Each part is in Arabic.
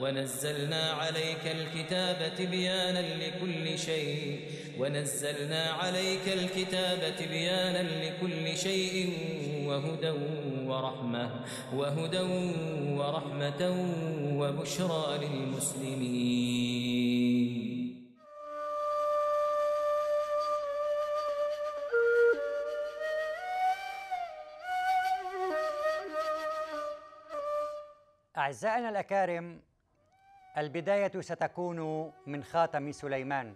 ونزلنا عليك الكتاب بيانا لكل شيء ونزلنا عليك الكتاب بيانا لكل شيء وهدى ورحمة وهدى ورحمة وبشرى للمسلمين أعزائنا الأكارم البداية ستكون من خاتم سليمان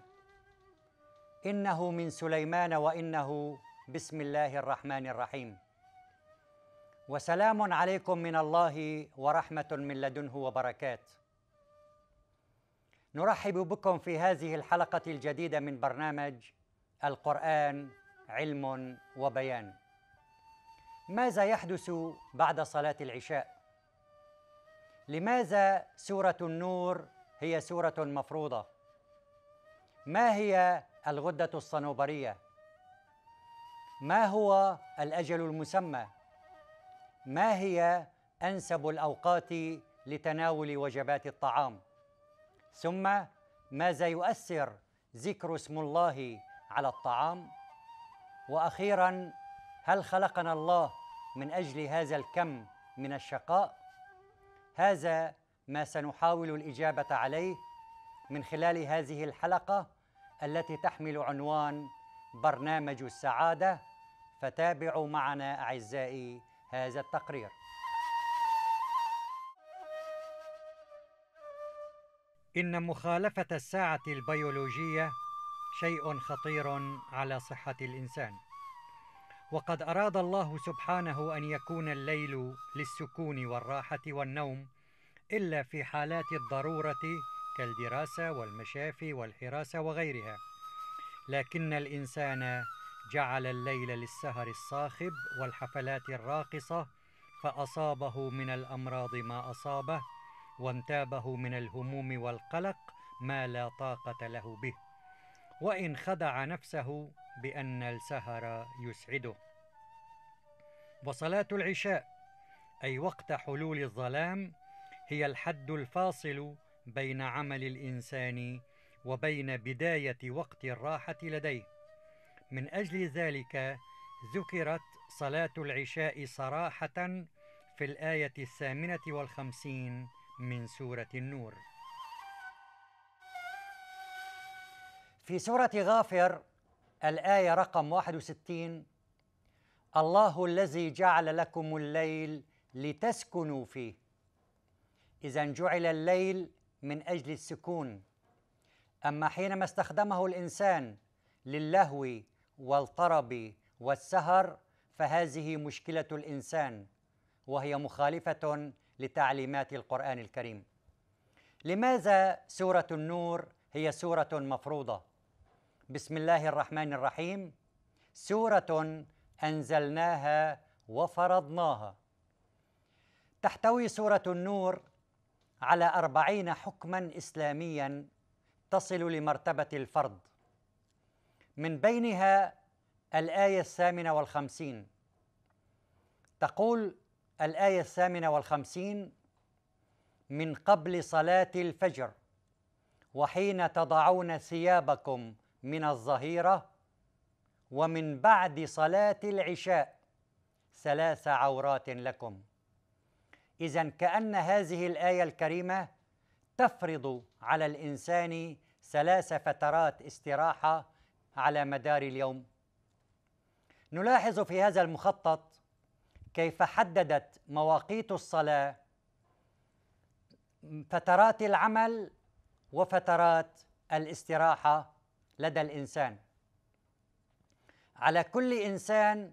إنه من سليمان وإنه بسم الله الرحمن الرحيم وسلام عليكم من الله ورحمة من لدنه وبركات نرحب بكم في هذه الحلقة الجديدة من برنامج القرآن علم وبيان ماذا يحدث بعد صلاة العشاء؟ لماذا سورة النور هي سورة مفروضة؟ ما هي الغدة الصنوبرية؟ ما هو الأجل المسمى؟ ما هي أنسب الأوقات لتناول وجبات الطعام؟ ثم ماذا يؤثر ذكر اسم الله على الطعام؟ وأخيرا هل خلقنا الله من أجل هذا الكم من الشقاء؟ هذا ما سنحاول الإجابة عليه من خلال هذه الحلقة التي تحمل عنوان برنامج السعادة فتابعوا معنا أعزائي هذا التقرير إن مخالفة الساعة البيولوجية شيء خطير على صحة الإنسان وقد أراد الله سبحانه أن يكون الليل للسكون والراحة والنوم إلا في حالات الضرورة كالدراسة والمشافي والحراسة وغيرها لكن الإنسان جعل الليل للسهر الصاخب والحفلات الراقصة فأصابه من الأمراض ما أصابه وانتابه من الهموم والقلق ما لا طاقة له به وإن خدع نفسه بأن السهر يسعده وصلاة العشاء أي وقت حلول الظلام هي الحد الفاصل بين عمل الإنسان وبين بداية وقت الراحة لديه من أجل ذلك ذكرت صلاة العشاء صراحة في الآية الثامنة والخمسين من سورة النور في سورة غافر الآية رقم 61 الله الذي جعل لكم الليل لتسكنوا فيه اذا جعل الليل من اجل السكون اما حينما استخدمه الانسان للهو والطرب والسهر فهذه مشكله الانسان وهي مخالفه لتعليمات القران الكريم لماذا سوره النور هي سوره مفروضه بسم الله الرحمن الرحيم سوره أنزلناها وفرضناها تحتوي سورة النور على أربعين حكما إسلاميا تصل لمرتبة الفرض من بينها الآية الثامنة والخمسين تقول الآية الثامنة والخمسين من قبل صلاة الفجر وحين تضعون ثيابكم من الظهيرة ومن بعد صلاة العشاء ثلاث عورات لكم إذا كأن هذه الآية الكريمة تفرض على الإنسان ثلاث فترات استراحة على مدار اليوم نلاحظ في هذا المخطط كيف حددت مواقيت الصلاة فترات العمل وفترات الاستراحة لدى الإنسان على كل انسان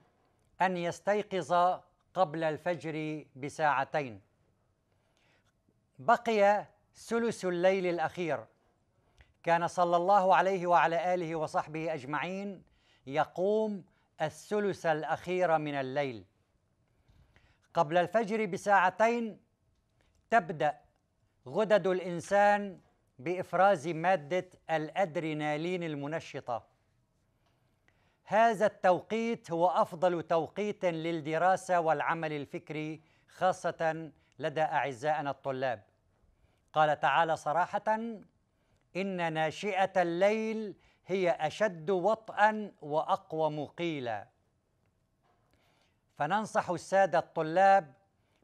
ان يستيقظ قبل الفجر بساعتين بقي ثلث الليل الاخير كان صلى الله عليه وعلى اله وصحبه اجمعين يقوم الثلث الاخير من الليل قبل الفجر بساعتين تبدا غدد الانسان بافراز ماده الادرينالين المنشطه هذا التوقيت هو افضل توقيت للدراسه والعمل الفكري خاصه لدى اعزائنا الطلاب قال تعالى صراحه ان ناشئه الليل هي اشد وطئا واقوم قيلا فننصح الساده الطلاب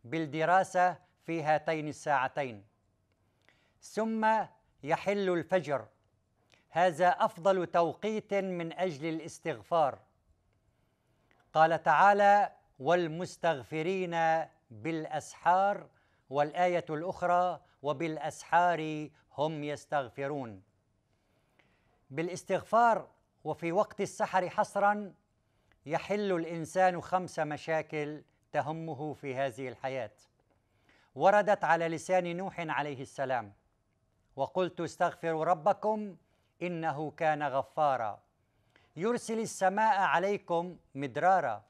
بالدراسه في هاتين الساعتين ثم يحل الفجر هذا افضل توقيت من اجل الاستغفار قال تعالى والمستغفرين بالاسحار والايه الاخرى وبالاسحار هم يستغفرون بالاستغفار وفي وقت السحر حصرا يحل الانسان خمس مشاكل تهمه في هذه الحياه وردت على لسان نوح عليه السلام وقلت استغفروا ربكم إنه كان غفارا يرسل السماء عليكم مدرارا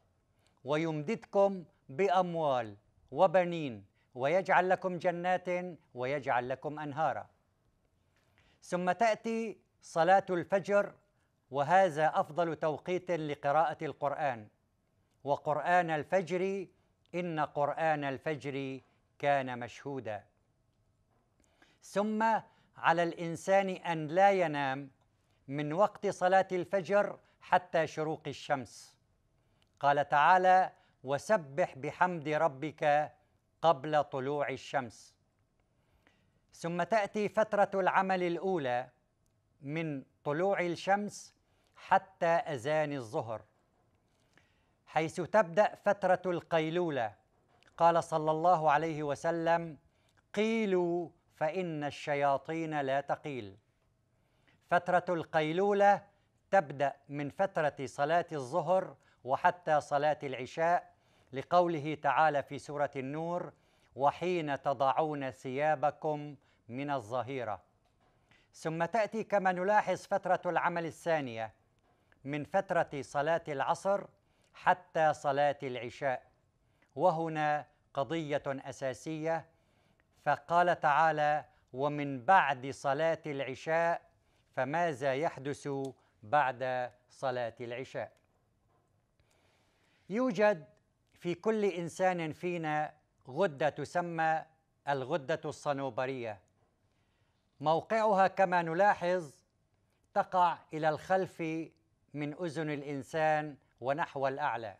ويمددكم بأموال وبنين ويجعل لكم جنات ويجعل لكم أنهارا ثم تأتي صلاة الفجر وهذا أفضل توقيت لقراءة القرآن وقرآن الفجر إن قرآن الفجر كان مشهودا ثم على الانسان ان لا ينام من وقت صلاه الفجر حتى شروق الشمس قال تعالى وسبح بحمد ربك قبل طلوع الشمس ثم تاتي فتره العمل الاولى من طلوع الشمس حتى اذان الظهر حيث تبدا فتره القيلوله قال صلى الله عليه وسلم قيلوا فإن الشياطين لا تقيل. فترة القيلولة تبدأ من فترة صلاة الظهر وحتى صلاة العشاء لقوله تعالى في سورة النور: وحين تضعون ثيابكم من الظهيرة. ثم تأتي كما نلاحظ فترة العمل الثانية من فترة صلاة العصر حتى صلاة العشاء. وهنا قضية أساسية فقال تعالى ومن بعد صلاه العشاء فماذا يحدث بعد صلاه العشاء يوجد في كل انسان فينا غده تسمى الغده الصنوبريه موقعها كما نلاحظ تقع الى الخلف من اذن الانسان ونحو الاعلى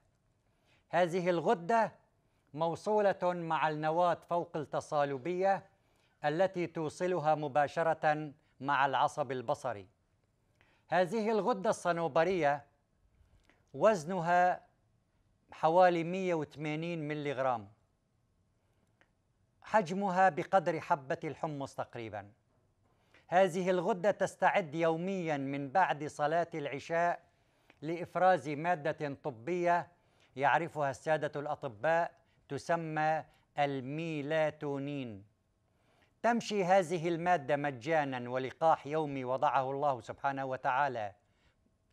هذه الغده موصولة مع النواة فوق التصالبية التي توصلها مباشرة مع العصب البصري. هذه الغدة الصنوبرية وزنها حوالي 180 غرام حجمها بقدر حبة الحمص تقريبا هذه الغدة تستعد يوميا من بعد صلاة العشاء لإفراز مادة طبية يعرفها السادة الأطباء تسمى الميلاتونين تمشي هذه المادة مجانا ولقاح يومي وضعه الله سبحانه وتعالى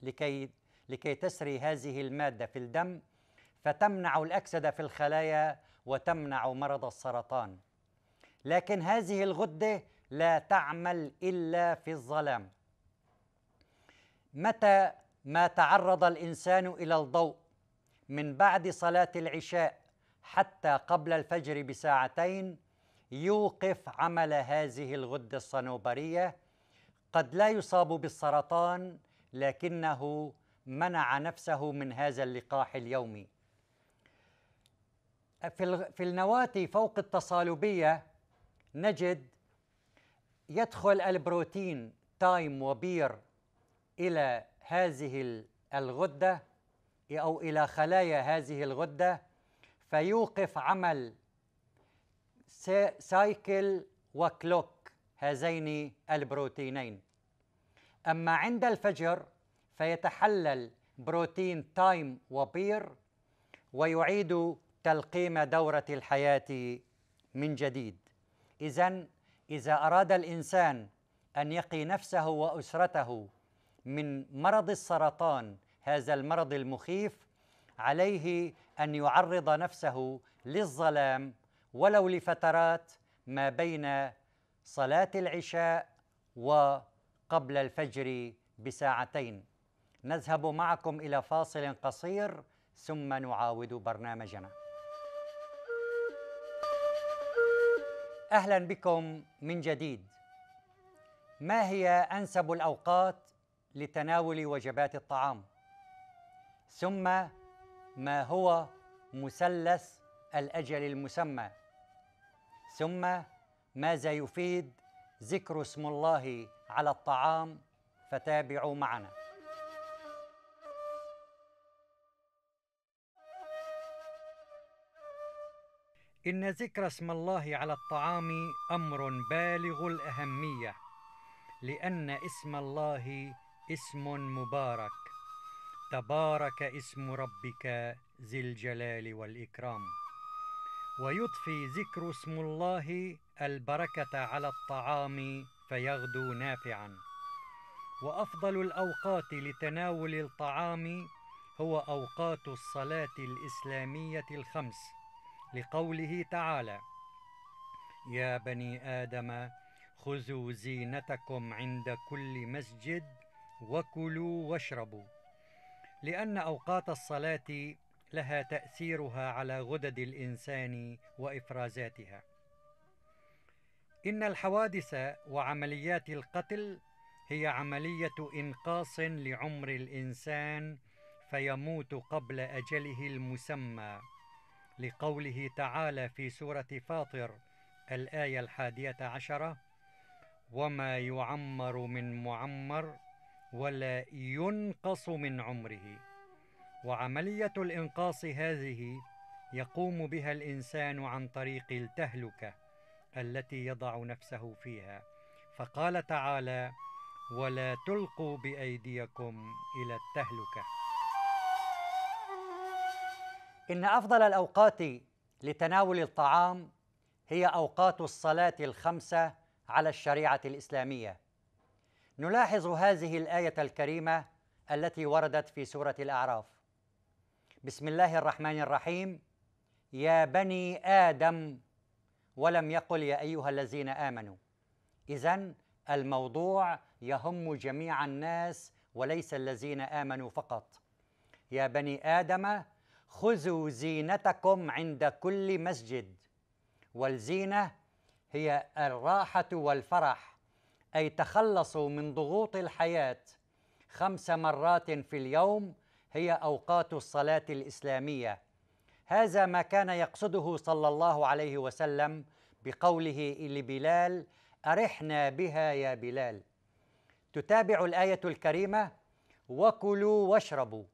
لكي لكي تسري هذه المادة في الدم فتمنع الأكسدة في الخلايا وتمنع مرض السرطان لكن هذه الغدة لا تعمل إلا في الظلام متى ما تعرض الإنسان إلى الضوء من بعد صلاة العشاء حتى قبل الفجر بساعتين يوقف عمل هذه الغده الصنوبريه قد لا يصاب بالسرطان لكنه منع نفسه من هذا اللقاح اليومي في النواه فوق التصالبيه نجد يدخل البروتين تايم وبير الى هذه الغده او الى خلايا هذه الغده فيوقف عمل سايكل وكلوك هذين البروتينين أما عند الفجر فيتحلل بروتين تايم وبير ويعيد تلقيم دورة الحياة من جديد إذا إذا أراد الإنسان أن يقي نفسه وأسرته من مرض السرطان هذا المرض المخيف عليه أن يعرض نفسه للظلام ولو لفترات ما بين صلاة العشاء وقبل الفجر بساعتين نذهب معكم إلى فاصل قصير ثم نعاود برنامجنا أهلا بكم من جديد ما هي أنسب الأوقات لتناول وجبات الطعام؟ ثم ما هو مثلث الأجل المسمى ثم ماذا يفيد ذكر اسم الله على الطعام فتابعوا معنا إن ذكر اسم الله على الطعام أمر بالغ الأهمية لأن اسم الله اسم مبارك تبارك اسم ربك ذي الجلال والإكرام ويضفي ذكر اسم الله البركة على الطعام فيغدو نافعا وأفضل الأوقات لتناول الطعام هو أوقات الصلاة الإسلامية الخمس لقوله تعالى يا بني آدم خذوا زينتكم عند كل مسجد وكلوا واشربوا لأن أوقات الصلاة لها تأثيرها على غدد الإنسان وإفرازاتها. إن الحوادث وعمليات القتل هي عملية إنقاص لعمر الإنسان فيموت قبل أجله المسمى لقوله تعالى في سورة فاطر الآية الحادية عشرة: وما يعمر من معمر ولا ينقص من عمره وعمليه الانقاص هذه يقوم بها الانسان عن طريق التهلكه التي يضع نفسه فيها فقال تعالى ولا تلقوا بايديكم الى التهلكه ان افضل الاوقات لتناول الطعام هي اوقات الصلاه الخمسه على الشريعه الاسلاميه نلاحظ هذه الآية الكريمة التي وردت في سورة الأعراف. بسم الله الرحمن الرحيم يا بني آدم ولم يقل يا أيها الذين آمنوا. إذا الموضوع يهم جميع الناس وليس الذين آمنوا فقط. يا بني آدم خذوا زينتكم عند كل مسجد. والزينة هي الراحة والفرح أي تخلصوا من ضغوط الحياة خمس مرات في اليوم هي أوقات الصلاة الإسلامية هذا ما كان يقصده صلى الله عليه وسلم بقوله لبلال أرحنا بها يا بلال تتابع الآية الكريمة وكلوا واشربوا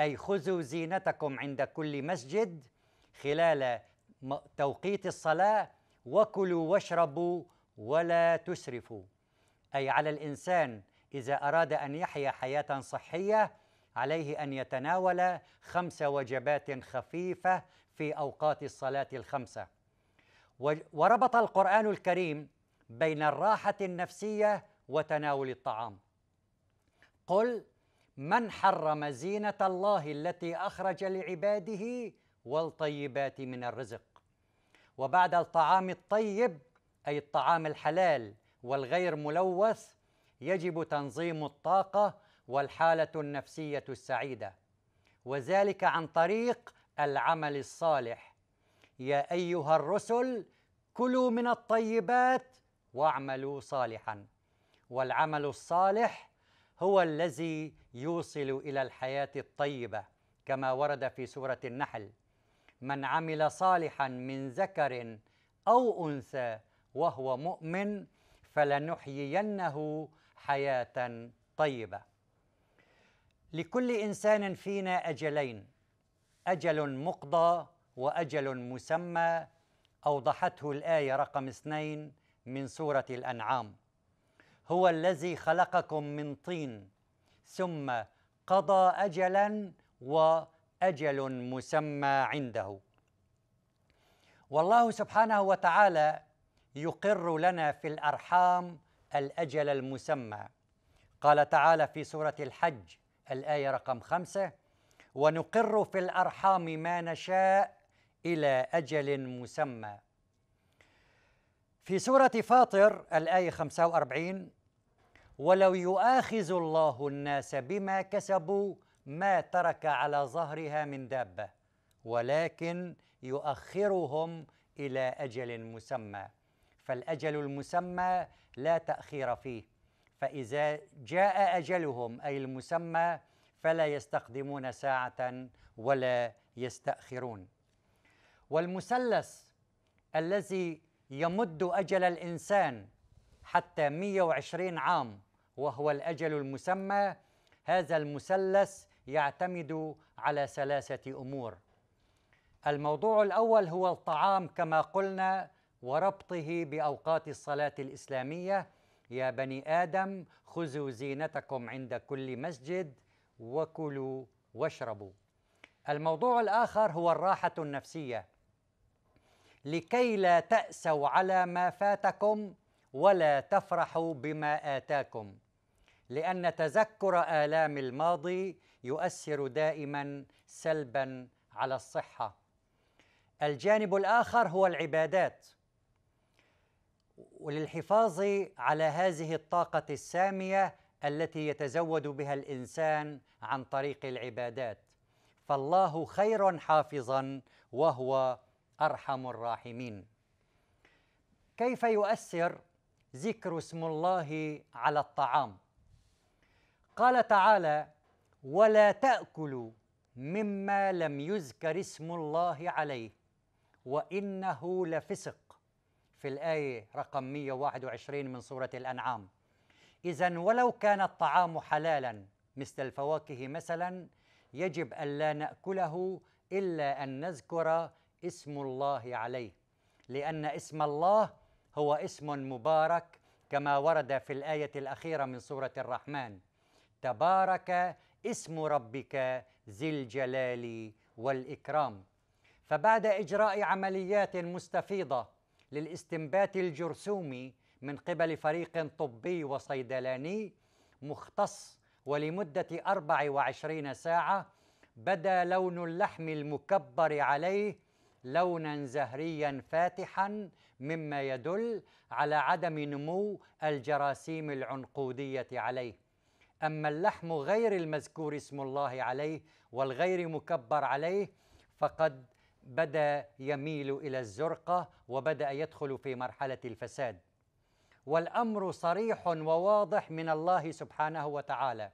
أي خذوا زينتكم عند كل مسجد خلال توقيت الصلاة وكلوا واشربوا ولا تسرفوا أي على الإنسان إذا أراد أن يحيا حياة صحية عليه أن يتناول خمس وجبات خفيفة في أوقات الصلاة الخمسة وربط القرآن الكريم بين الراحة النفسية وتناول الطعام قل من حرم زينة الله التي أخرج لعباده والطيبات من الرزق وبعد الطعام الطيب أي الطعام الحلال والغير ملوث يجب تنظيم الطاقة والحالة النفسية السعيدة وذلك عن طريق العمل الصالح يا أيها الرسل كلوا من الطيبات واعملوا صالحا والعمل الصالح هو الذي يوصل إلى الحياة الطيبة كما ورد في سورة النحل من عمل صالحا من ذكر أو أنثى وهو مؤمن فلنحيينه حياه طيبه لكل انسان فينا اجلين اجل مقضى واجل مسمى اوضحته الايه رقم اثنين من سوره الانعام هو الذي خلقكم من طين ثم قضى اجلا واجل مسمى عنده والله سبحانه وتعالى يقر لنا في الارحام الاجل المسمى قال تعالى في سوره الحج الايه رقم خمسه ونقر في الارحام ما نشاء الى اجل مسمى في سوره فاطر الايه 45 ولو يؤاخذ الله الناس بما كسبوا ما ترك على ظهرها من دابه ولكن يؤخرهم الى اجل مسمى فالأجل المسمى لا تأخير فيه فإذا جاء أجلهم أي المسمى فلا يستقدمون ساعة ولا يستأخرون والمثلث الذي يمد أجل الإنسان حتى 120 عام وهو الأجل المسمى هذا المثلث يعتمد على ثلاثة أمور الموضوع الأول هو الطعام كما قلنا وربطه باوقات الصلاه الاسلاميه يا بني ادم خذوا زينتكم عند كل مسجد وكلوا واشربوا الموضوع الاخر هو الراحه النفسيه لكي لا تاسوا على ما فاتكم ولا تفرحوا بما اتاكم لان تذكر الام الماضي يؤثر دائما سلبا على الصحه الجانب الاخر هو العبادات وللحفاظ على هذه الطاقة السامية التي يتزود بها الإنسان عن طريق العبادات فالله خير حافظا وهو أرحم الراحمين كيف يؤثر ذكر اسم الله على الطعام قال تعالى ولا تاكلوا مما لم يذكر اسم الله عليه وانه لفسق في الآية رقم 121 من سورة الأنعام إذا ولو كان الطعام حلالا مثل الفواكه مثلا يجب ألا نأكله إلا أن نذكر اسم الله عليه لأن اسم الله هو اسم مبارك كما ورد في الآية الأخيرة من سورة الرحمن تبارك اسم ربك ذي الجلال والإكرام فبعد إجراء عمليات مستفيضة للاستنبات الجرثومي من قبل فريق طبي وصيدلاني مختص ولمدة 24 ساعة بدا لون اللحم المكبر عليه لونا زهريا فاتحا مما يدل على عدم نمو الجراثيم العنقودية عليه أما اللحم غير المذكور اسم الله عليه والغير مكبر عليه فقد بدا يميل الى الزرقه وبدا يدخل في مرحله الفساد والامر صريح وواضح من الله سبحانه وتعالى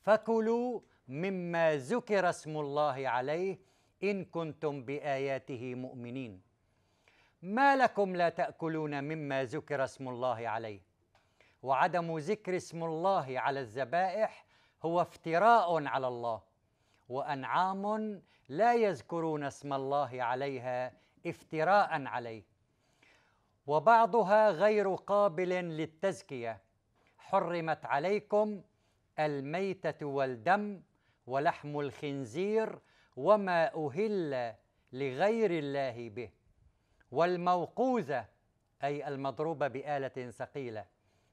فكلوا مما ذكر اسم الله عليه ان كنتم باياته مؤمنين ما لكم لا تاكلون مما ذكر اسم الله عليه وعدم ذكر اسم الله على الذبائح هو افتراء على الله وانعام لا يذكرون اسم الله عليها افتراء عليه وبعضها غير قابل للتزكيه حرمت عليكم الميته والدم ولحم الخنزير وما اهل لغير الله به والموقوذه اي المضروبه باله ثقيله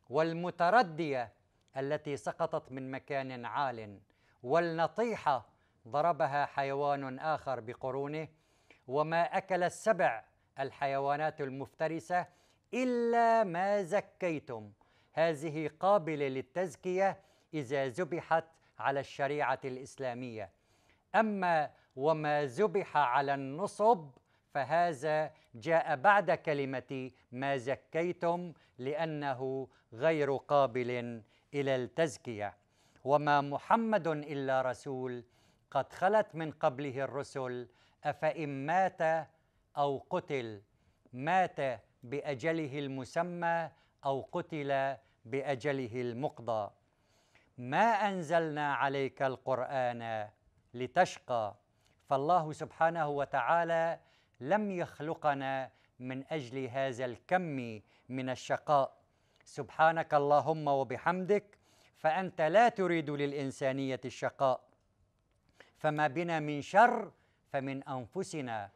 والمترديه التي سقطت من مكان عال والنطيحه ضربها حيوان آخر بقرونه وما أكل السبع الحيوانات المفترسة إلا ما زكيتم هذه قابلة للتزكية إذا ذبحت على الشريعة الإسلامية أما وما ذبح على النصب فهذا جاء بعد كلمة ما زكيتم لأنه غير قابل إلى التزكية وما محمد إلا رسول قد خلت من قبله الرسل أفإن مات أو قتل مات بأجله المسمى أو قتل بأجله المقضى ما أنزلنا عليك القرآن لتشقى فالله سبحانه وتعالى لم يخلقنا من أجل هذا الكم من الشقاء سبحانك اللهم وبحمدك فأنت لا تريد للإنسانية الشقاء فما بنا من شر فمن انفسنا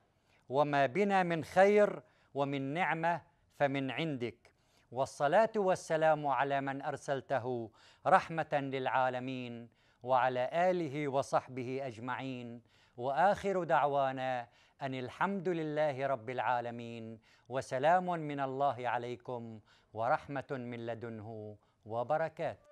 وما بنا من خير ومن نعمه فمن عندك والصلاه والسلام على من ارسلته رحمه للعالمين وعلى اله وصحبه اجمعين واخر دعوانا ان الحمد لله رب العالمين وسلام من الله عليكم ورحمه من لدنه وبركاته